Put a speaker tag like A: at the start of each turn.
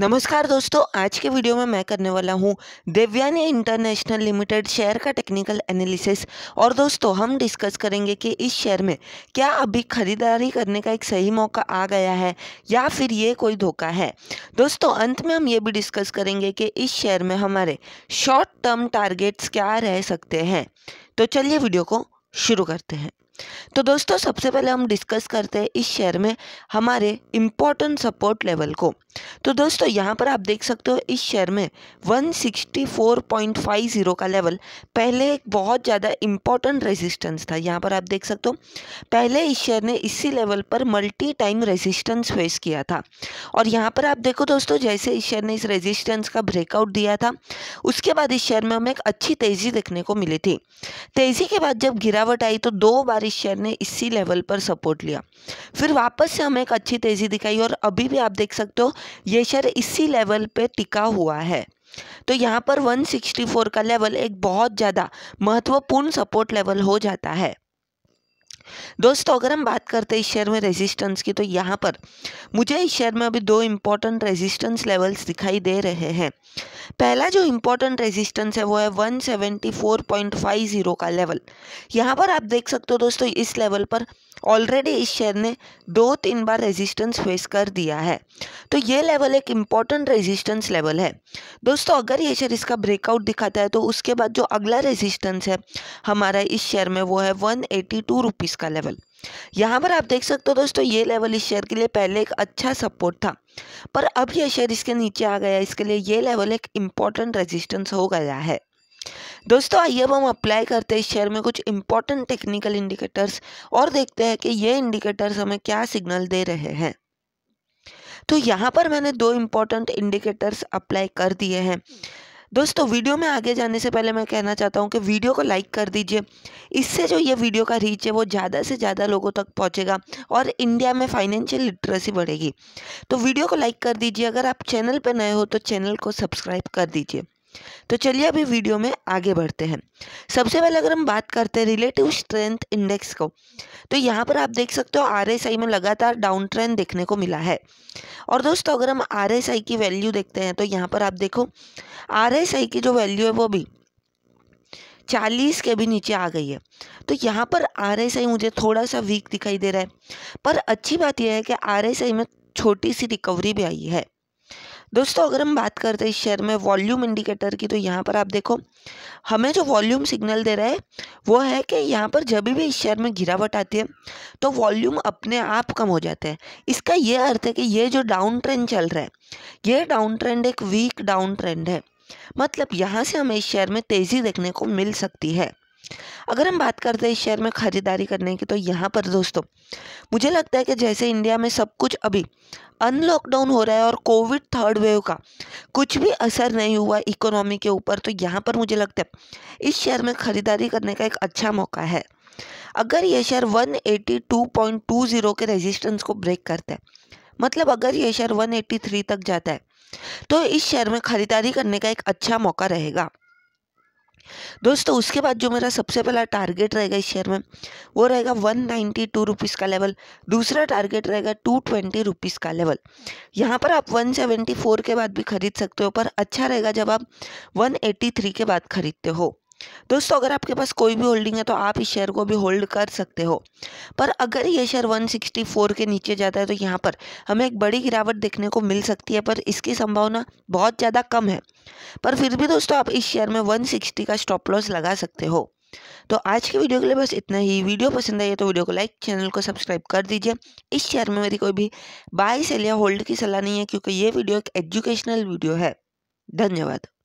A: नमस्कार दोस्तों आज के वीडियो में मैं करने वाला हूं देवयानी इंटरनेशनल लिमिटेड शेयर का टेक्निकल एनालिसिस और दोस्तों हम डिस्कस करेंगे कि इस शेयर में क्या अभी खरीदारी करने का एक सही मौका आ गया है या फिर ये कोई धोखा है दोस्तों अंत में हम ये भी डिस्कस करेंगे कि इस शेयर में हमारे शॉर्ट टर्म टारगेट्स क्या रह सकते हैं तो चलिए वीडियो को शुरू करते हैं तो दोस्तों सबसे पहले हम डिस्कस करते हैं इस शेयर में हमारे इम्पोर्टेंट सपोर्ट लेवल को तो दोस्तों यहाँ पर आप देख सकते हो इस शेयर में 164.50 का लेवल पहले एक बहुत ज़्यादा इम्पोर्टेंट रेजिस्टेंस था यहाँ पर आप देख सकते हो पहले इस शेयर ने इसी लेवल पर मल्टी टाइम रेजिस्टेंस फेस किया था और यहाँ पर आप देखो दोस्तों जैसे इस शेयर ने इस रेजिस्टेंस का ब्रेकआउट दिया था उसके बाद इस शेयर में हमें एक अच्छी तेज़ी देखने को मिली थी तेज़ी के बाद जब गिरावट आई तो दो बार इस शेयर ने इसी लेवल पर सपोर्ट लिया फिर वापस से हमें एक अच्छी तेज़ी दिखाई और अभी भी आप देख सकते हो ये शेयर इसी लेवल पे टिका हुआ है तो यहाँ पर 164 का लेवल एक बहुत ज़्यादा महत्वपूर्ण सपोर्ट लेवल हो जाता है दोस्तों अगर हम बात करते हैं इस शेयर में रेजिस्टेंस की तो यहाँ पर मुझे इस शेयर में अभी दो इंपॉर्टेंट रेजिस्टेंस लेवल्स दिखाई दे रहे हैं पहला जो इम्पोर्टेंट रेजिस्टेंस है वो है 174.50 का लेवल यहाँ पर आप देख सकते हो दोस्तों इस लेवल पर ऑलरेडी इस शेयर ने दो तीन बार रेजिस्टेंस फेस कर दिया है तो ये लेवल एक इम्पॉर्टेंट रेजिस्टेंस लेवल है दोस्तों अगर ये शेयर इसका ब्रेकआउट दिखाता है तो उसके बाद जो अगला रेजिस्टेंस है हमारा इस शेयर में वो है वन एटी टू रुपीज़ का लेवल यहाँ पर आप देख सकते हो दोस्तों ये लेवल इस शेयर के लिए पहले एक अच्छा सपोर्ट था पर अब यह शेयर इसके नीचे आ गया इसके लिए ये लेवल एक इम्पॉर्टेंट रेजिस्टेंस हो गया है दोस्तों आइए अब हम अप्लाई करते हैं इस शेयर में कुछ इंपॉर्टेंट टेक्निकल इंडिकेटर्स और देखते हैं कि ये इंडिकेटर्स हमें क्या सिग्नल दे रहे हैं तो यहाँ पर मैंने दो इम्पॉर्टेंट इंडिकेटर्स अप्लाई कर दिए हैं दोस्तों वीडियो में आगे जाने से पहले मैं कहना चाहता हूँ कि वीडियो को लाइक कर दीजिए इससे जो ये वीडियो का रीच है वो ज़्यादा से ज़्यादा लोगों तक पहुँचेगा और इंडिया में फाइनेंशियल लिटरेसी बढ़ेगी तो वीडियो को लाइक कर दीजिए अगर आप चैनल पर नए हो तो चैनल को सब्सक्राइब कर दीजिए तो चलिए अभी वीडियो में आगे बढ़ते हैं सबसे पहले अगर हम बात करते हैं रिलेटिव स्ट्रेंथ इंडेक्स को तो यहाँ पर आप देख सकते हो आरएसआई में लगातार डाउन ट्रेंड देखने को मिला है और दोस्तों अगर हम आरएसआई की वैल्यू देखते हैं तो यहाँ पर आप देखो आरएसआई की जो वैल्यू है वो भी चालीस के भी नीचे आ गई है तो यहाँ पर आर एस आई मुझे थोड़ा सा वीक दिखाई दे रहा है पर अच्छी बात यह है कि आर एस आई में छोटी सी रिकवरी भी आई है दोस्तों अगर हम बात करते हैं इस शेयर में वॉल्यूम इंडिकेटर की तो यहाँ पर आप देखो हमें जो वॉल्यूम सिग्नल दे रहा है वो है कि यहाँ पर जब भी इस शेयर में गिरावट आती है तो वॉल्यूम अपने आप कम हो जाते हैं इसका ये अर्थ है कि ये जो डाउन ट्रेंड चल रहा है ये डाउन ट्रेंड एक वीक डाउन ट्रेंड है मतलब यहाँ से हमें इस शेयर में तेज़ी देखने को मिल सकती है अगर हम बात करते हैं इस शहर में खरीदारी करने की तो यहाँ पर दोस्तों मुझे लगता है कि जैसे इंडिया में सब कुछ अभी अनलॉकडाउन हो रहा है और कोविड थर्ड वेव का कुछ भी असर नहीं हुआ इकोनॉमी के ऊपर तो यहाँ पर मुझे लगता है इस शहर में खरीदारी करने का एक अच्छा मौका है अगर ये शेयर 182.20 के रेजिस्टेंस को ब्रेक करता है मतलब अगर ये शेयर 183 तक जाता है तो इस शेयर में खरीदारी करने का एक अच्छा मौका रहेगा दोस्तों उसके बाद जो मेरा सबसे पहला टारगेट रहेगा इस शेयर में वो रहेगा वन नाइन्टी टू रुपीज़ का लेवल दूसरा टारगेट रहेगा टू ट्वेंटी रुपीज़ का लेवल यहाँ पर आप वन सेवेंटी फोर के बाद भी खरीद सकते हो पर अच्छा रहेगा जब आप वन एटी थ्री के बाद खरीदते हो दोस्तों अगर आपके पास कोई भी होल्डिंग है तो आप इस शेयर को भी होल्ड कर सकते हो पर अगर ये शेयर 164 के नीचे जाता है तो यहाँ पर हमें एक बड़ी गिरावट देखने को मिल सकती है पर इसकी संभावना बहुत ज़्यादा कम है पर फिर भी दोस्तों आप इस शेयर में 160 का स्टॉप लॉस लगा सकते हो तो आज के वीडियो के लिए बस इतना ही वीडियो पसंद आई तो वीडियो को लाइक चैनल को सब्सक्राइब कर दीजिए इस शेयर में मेरी कोई भी बाय सेल या होल्ड की सलाह नहीं है क्योंकि ये वीडियो एक एजुकेशनल वीडियो है धन्यवाद